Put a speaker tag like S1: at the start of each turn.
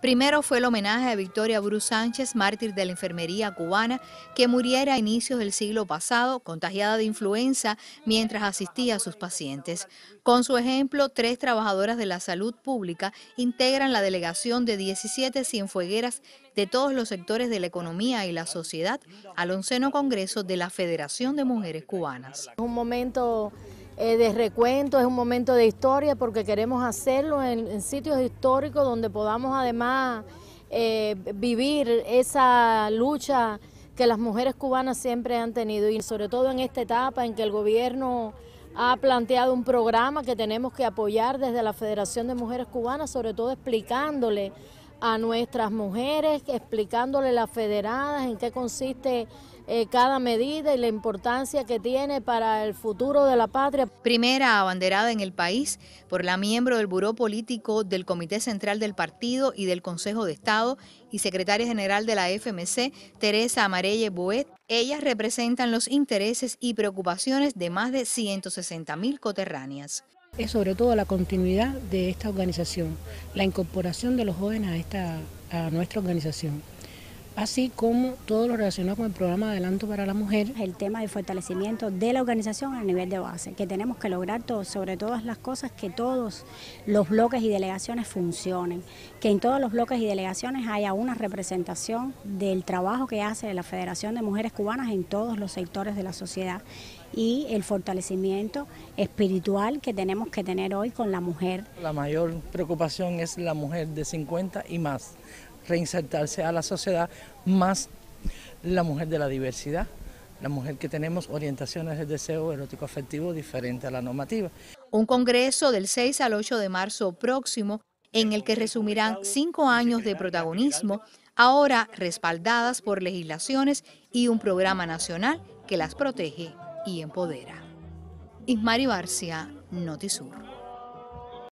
S1: Primero fue el homenaje a Victoria Bruce Sánchez, mártir de la enfermería cubana, que muriera a inicios del siglo pasado, contagiada de influenza mientras asistía a sus pacientes. Con su ejemplo, tres trabajadoras de la salud pública integran la delegación de 17 cienfuegueras de todos los sectores de la economía y la sociedad al onceno Congreso de la Federación de Mujeres Cubanas. Un momento eh, de
S2: recuento, es un momento de historia porque queremos hacerlo en, sitios históricos donde podamos además eh, vivir esa lucha que las mujeres cubanas siempre han tenido y sobre todo en esta etapa en que el gobierno ha planteado un programa que tenemos que apoyar desde la Federación de Mujeres Cubanas, sobre todo explicándole a nuestras mujeres, explicándole las federadas, en qué consiste
S1: eh, cada medida y la importancia que tiene para el futuro de la patria. Primera abanderada en el país por la miembro del Buró Político del Comité Central del Partido y del Consejo de Estado y secretaria general de la FMC, Teresa Amarelle Boet. Ellas representan los intereses y preocupaciones de más de 160 mil coterráneas
S3: es sobre todo la continuidad de esta organización, la incorporación de los jóvenes a, a nuestra organización así como todo lo relacionado con el programa Adelanto para la Mujer. El tema del fortalecimiento de la organización a nivel de base, que tenemos que lograr sobre todas las cosas que todos los bloques y delegaciones funcionen, que en todos los bloques y delegaciones haya una representación del trabajo que hace la Federación de Mujeres Cubanas en todos los sectores de la sociedad y el fortalecimiento espiritual
S4: que tenemos que tener hoy con la mujer. La mayor preocupación es la mujer de 50 y más reinsertarse a la sociedad, más la mujer de la diversidad, la mujer que tenemos orientaciones de deseo erótico afectivo diferente a la normativa.
S1: Un congreso del 6 al 8 de marzo próximo en el que resumirán cinco años de protagonismo, ahora respaldadas por legislaciones y un programa nacional que las protege y empodera. Ismari Barcia, Notisur.